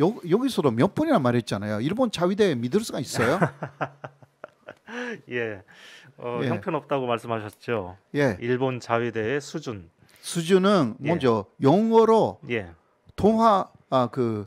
요, 여기서도 몇 번이나 말했잖아요. 일본 자위대 에 믿을 수가 있어요? 예. 어, 예. 형편없다고 말씀하셨죠. 예. 일본 자위대의 수준. 수준은 먼저 예. 영어로 예. 통화 아그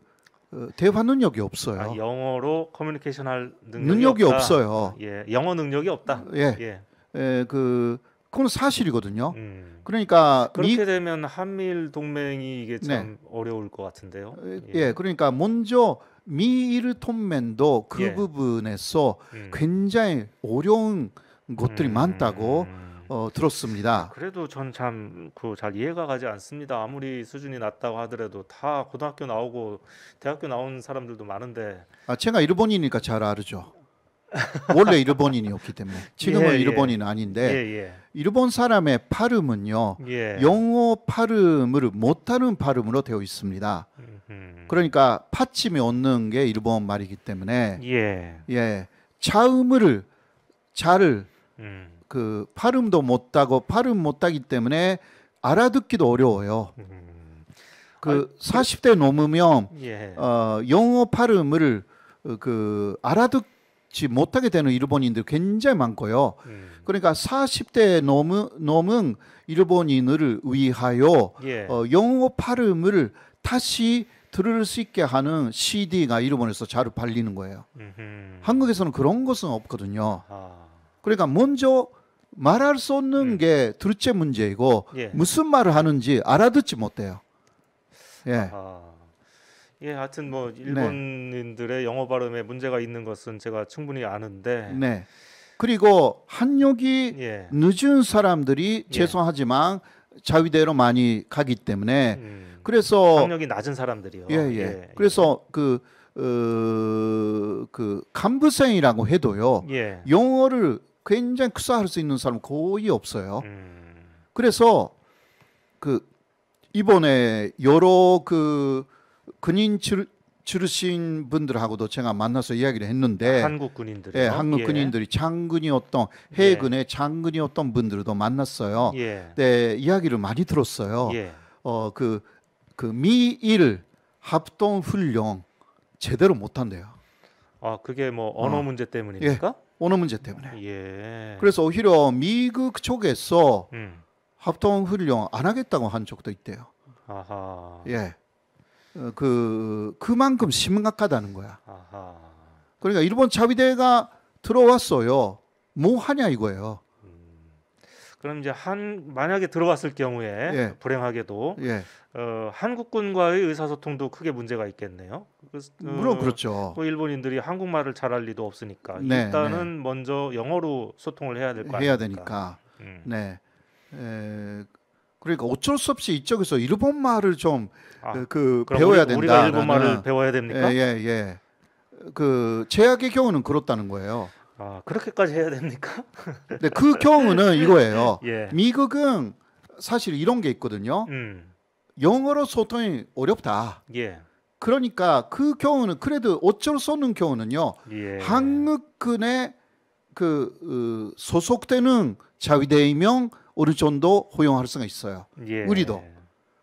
어, 대화 능력이 없어요. 아, 영어로 커뮤니케이션 할 능력이, 능력이 없어요. 예, 영어 능력이 없다. 예, 예. 에, 예, 그 그건 사실이거든요. 음. 그러니까 그렇게 미... 되면 한미일 동맹이 이게 네. 참 네. 어려울 것 같은데요. 예. 예. 그러니까 먼저 미일 동맹도 그 예. 부분에서 음. 굉장히 어려운 것들이 음. 많다고 어, 들었습니다. 아, 그래도 전 참 그 잘 이해가 가지 않습니다. 아무리 수준이 낮다고 하더라도 다 고등학교 나오고 대학교 나온 사람들도 많은데. 아 제가 일본이니까 잘 알죠. 원래 일본인이었기 때문에 지금은 예, 예, 일본인 아닌데 예, 예. 일본 사람의 발음은요 예. 영어 발음을 못하는 발음으로 되어 있습니다. 음흠. 그러니까 받침이 없는 게 일본 말이기 때문에 예, 자음을 자를 음. 그 발음도 못하고 발음 못하기 때문에 알아듣기도 어려워요. 음. 그 아, 40대 그 넘으면 어, 영어 발음을 그 알아듣 지 못하게 되는 일본인들 굉장히 많고요. 음. 그러니까 40대 넘은, 넘은 일본인을 위하여 예. 어, 영어 발음을 다시 들을 수 있게 하는 CD가 일본에서 잘 팔리는 거예요. 음흠. 한국에서는 그런 것은 없거든요. 아. 그러니까 먼저 말할 수 없는 음. 게 둘째 문제이고 예. 무슨 말을 하는지 알아듣지 못해요. 예. 아하. 예, 하여튼 뭐 네. 일본인들의 네. 영어 발음에 문제가 있는 것은 제가 충분히 아는데. 네. 그리고 한욕이 예. 늦은 사람들이 예. 죄송하지만 예. 자위대로 많이 가기 때문에 음, 그래서 학력이 낮은 사람들이요. 예, 예. 예, 예. 그래서 그그그 간부생이라고 어, 그 해도요. 예. 영어를 굉장히 구사할 수 있는 사람 거의 없어요. 음. 그래서 그 이번에 여러 그 군인 출신 분들하고도 제가 만나서 이야기를 했는데 아, 한국 군인들 예, 한국 예. 군인들이 장군이었던 해군의 예. 장군이었던 분들도 만났어요. 예. 네, 이야기를 많이 들었어요. 예. 어, 그, 그 미일 합동 훈련 제대로 못 한대요. 아, 그게 뭐 언어 어. 문제 때문입니까? 예, 언어 문제 때문에. 예. 그래서 오히려 미국 쪽에서 음. 합동 훈련 안 하겠다고 한 적도 있대요. 아하. 예. 어, 그 그만큼 심각하다는 거야. 그러니까 일본 자위대가 들어왔어요. 뭐 하냐 이거예요. 음. 그럼 이제 한 만약에 들어왔을 경우에 예. 불행하게도 예. 어, 한국군과의 의사소통도 크게 문제가 있겠네요. 그, 어, 물론 그렇죠. 그 일본인들이 한국말을 잘할 리도 없으니까 네, 일단은 네. 먼저 영어로 소통을 해야 될 거 아닙니까? 해야 되니까. 음. 네. 에, 그러니까 어쩔 수 없이 이쪽에서 일본말을 좀그 아, 그, 그 배워야 된다. 우리가 일본말을 배워야 됩니까? 예예 예, 예. 그 제약의 경우는 그렇다는 거예요. 아 그렇게까지 해야 됩니까? 근데 그 경우는 이거예요. 예. 미국은 사실 이런 게 있거든요. 음. 영어로 소통이 어렵다. 예. 그러니까 그 경우는 그래도 어쩔 수 없는 경우는요. 예. 한국군에 그 어, 소속되는 자위대이명 어느 정도 허용할 수가 있어요. 예. 우리도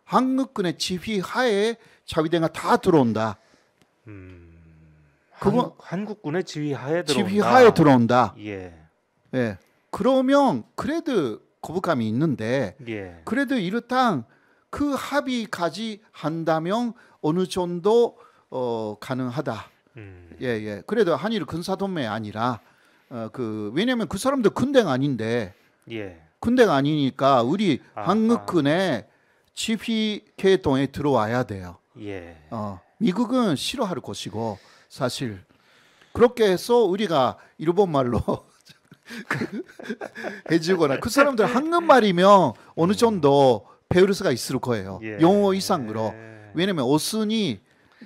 한국군의 지휘 하에 자위대가 다 들어온다. 음, 그 한, 국군의 지휘 하에 들어온다. 지휘 하에 들어온다. 예. 예. 그러면 그래도 거부감이 있는데 예. 그래도 이렇당 그 합의까지 한다면 어느 정도 어, 가능하다. 음. 예, 예. 그래도 한일 군사동맹 이 아니라 어, 그 왜냐하면 그사람들 군대가 아닌데 예. 군대가 아니니까 우리 아, 한국군의 지휘 계통에 들어와야 돼요. 예. 어, 미국은 싫어할 것이고 사실 그렇게 해서 우리가 일본 말로 그 해주거나 그 사람들 한국말이면 어느 음. 정도 배울 수가 있을 거예요. 예. 영어 이상으로 예. 왜냐면 오순이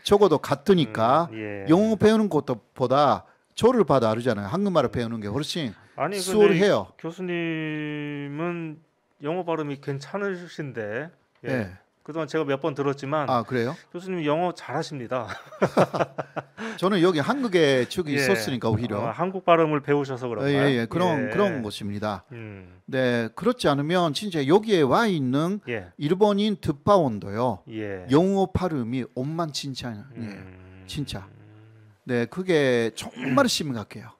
적어도 같으니까 음, 예. 영어 배우는 것보다 조를 받아 알잖아요. 한국말을 배우는 게 훨씬 아니 그 수월해요. 교수님은 영어 발음이 괜찮으신데 예. 네. 그동안 제가 몇 번 들었지만 아 그래요? 교수님 영어 잘하십니다. 저는 여기 한국에 축이 예. 있었으니까 오히려 아, 한국 발음을 배우셔서 그런가요? 예예 예, 그런 예. 그런 것입니다. 음. 네 그렇지 않으면 진짜 여기에 와 있는 예. 일본인 듣바온도요 예. 영어 발음이 엄만진창이에 음. 진짜 네 그게 정말 심각해요.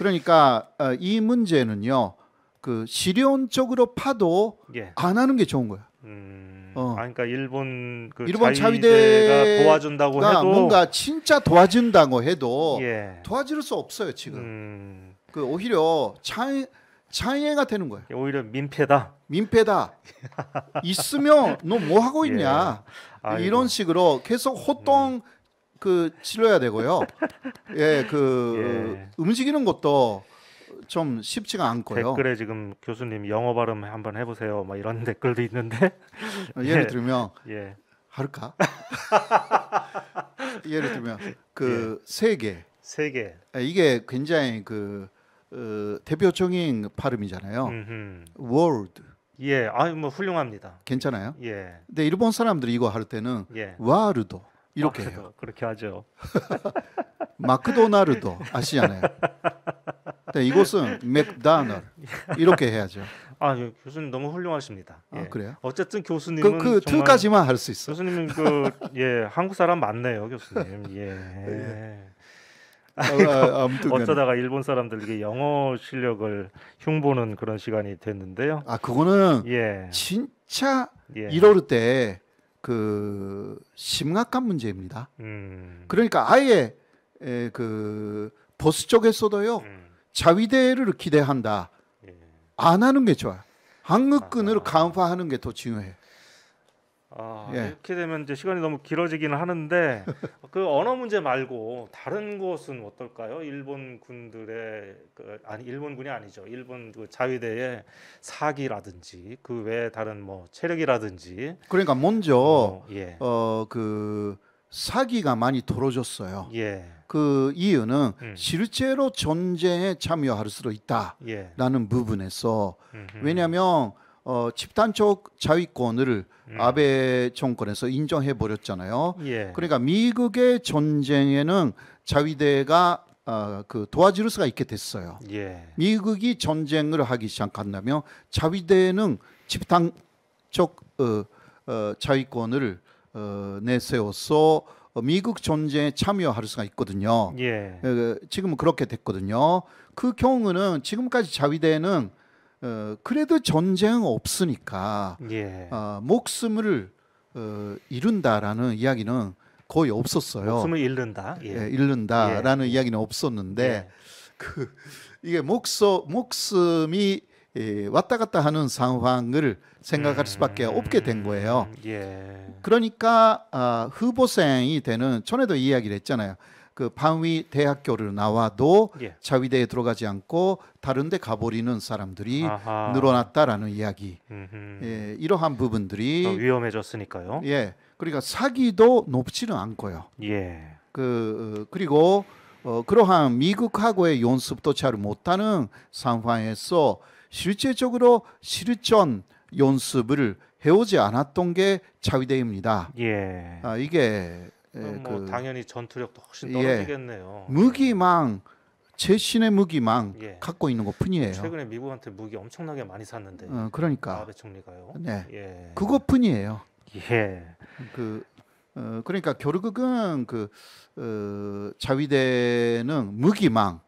그러니까 어, 이 문제는요. 그실현적으로 파도 예. 안 하는 게 좋은 거야. 음, 어. 아, 그러니까 일본 그 일본 자위대가 자위대 도와준다고 해도 뭔가 진짜 도와준다고 해도 예. 도와줄 수 없어요 지금. 음. 그 오히려 차이 차이가 되는 거예요. 오히려 민폐다. 민폐다. 있으면 너 뭐 하고 있냐 예. 이런 식으로 계속 호통 음. 그 실러야 되고요. 예, 그 예. 움직이는 것도 좀 쉽지가 않고요. 댓글에 지금 교수님 영어 발음 한번 해보세요. 막 이런 댓글도 있는데 어, 예를 예. 들면 예. 할까? 예를 들면 그세 예. 개. 세 개. 아, 이게 굉장히 그 어, 대표적인 발음이잖아요. 음흠. world. 예, 아유 뭐 훌륭합니다. 괜찮아요? 예. 근데 일본 사람들이 이거 할 때는 예. 와르도. 이렇게 해요. 그렇게 하죠. 마크도날드 아시잖아요. 근 이곳은 맥다널 이렇게 해야죠. 아 예, 교수님 너무 훌륭하십니다. 아, 예. 그래요? 어쨌든 교수님은 그, 그 까지만 할 수 있어. 교수님은 그예 한국 사람 맞네요, 교수님. 예. 예. 아, 아 어쩌다가 일본 사람들에게 영어 실력을 흉보는 그런 시간이 됐는데요. 아 그거는 예. 진짜 예. 이럴 때그 심각한 문제입니다. 음. 그러니까 아예 에, 그 보수 쪽에서도요 음. 자위대를 기대한다 예. 안 하는 게 좋아요. 한국군을 아. 강화하는 게 더 중요해요. 아, 예. 이렇게 되면 이제 시간이 너무 길어지기는 하는데 그 언어 문제 말고 다른 곳은 어떨까요? 일본 군들의 그, 아니 일본 군이 아니죠. 일본 그 자위대의 사기라든지 그 외에 다른 뭐 체력이라든지 그러니까 먼저 어, 예. 어그 사기가 많이 떨어졌어요. 예. 그 이유는 음. 실제로 전쟁에 참여할 수 있다라는 예. 부분에서 음흠. 왜냐하면 어, 집단적 자위권을 음. 아베 정권에서 인정해 버렸잖아요. 예. 그러니까 미국의 전쟁에는 자위대가 어, 그 도와줄 수가 있게 됐어요. 예. 미국이 전쟁을 하기 시작한다면 자위대는 집단적 어, 어, 자위권을 어, 내세워서 미국 전쟁에 참여할 수가 있거든요. 예. 그, 지금 은 그렇게 됐거든요. 그 경우는 지금까지 자위대는 어, 그래도 전쟁 없으니까 예. 어, 목숨을 어, 잃는다라는 이야기는 거의 없었어요. 목숨을 잃는다, 예. 예, 잃는다라는 예. 이야기는 없었는데 예. 그 이게 목소 목숨이 예, 왔다 갔다 하는 상황을 생각할 음. 수밖에 음, 없게 된 거예요. 예. 그러니까 아, 후보생이 되는 전에도 이야기를 했잖아요. 그 반위 대학교를 나와도 예. 자위대에 들어가지 않고 다른데 가버리는 사람들이 아하. 늘어났다라는 이야기. 예, 이러한 부분들이 위험해졌으니까요. 예, 그러니까 사기도 높지는 않고요. 예. 그 어, 그리고 어, 그러한 미국하고의 연습도 잘 못하는 상황에서 실제적으로 실전 연습을 해오지 않았던 게 자위대입니다. 예. 아, 이게 예, 뭐 그, 당연히 전투력도 훨씬 예. 떨어지겠네요. 예, 무기망 제신의 무기망 예. 갖고 있는 것 뿐이에요. 최근에 미국한테 무기 엄청나게 많이 샀는데. 어, 그러니까. 아베 총리가요. 네. 예. 그것뿐이에요. 예. 그 어, 그러니까 결국은 그 어, 자위대는 무기망.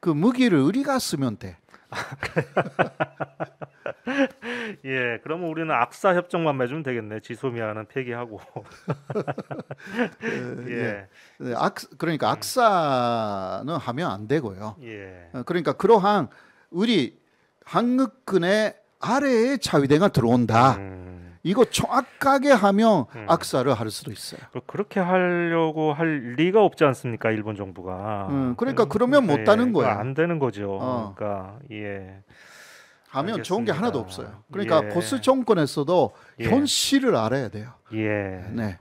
그 무기를 우리가 쓰면 돼. 예, 그러면 우리는 악사 협정만 맺으면 되겠네. 지소미아는 폐기하고. 그, 예. 예. 예 악 그러니까 음. 악사는 하면 안 되고요. 예. 어, 그러니까 그러한 우리 한국군의 아래에 자위대가 들어온다. 음. 이거 정확하게 하면 음. 악사를 할 수도 있어요. 그렇게 하려고 할 리가 없지 않습니까, 일본 정부가. 음, 그러니까 음. 그러면 못 하는 예, 거예요. 안 되는 거죠. 어. 그러니까 예. 가면 알겠습니다. 좋은 게 하나도 없어요. 그러니까 예. 보스 정권에서도 예. 현실을 알아야 돼요. 예. 네.